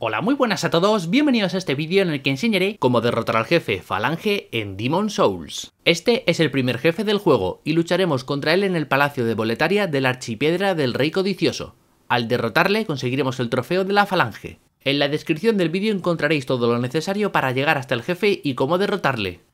Hola, muy buenas a todos, bienvenidos a este vídeo en el que enseñaré cómo derrotar al jefe Falange en Demon Souls. Este es el primer jefe del juego y lucharemos contra él en el Palacio de Boletaria de la Archipiedra del Rey Codicioso. Al derrotarle conseguiremos el trofeo de la Falange. En la descripción del vídeo encontraréis todo lo necesario para llegar hasta el jefe y cómo derrotarle.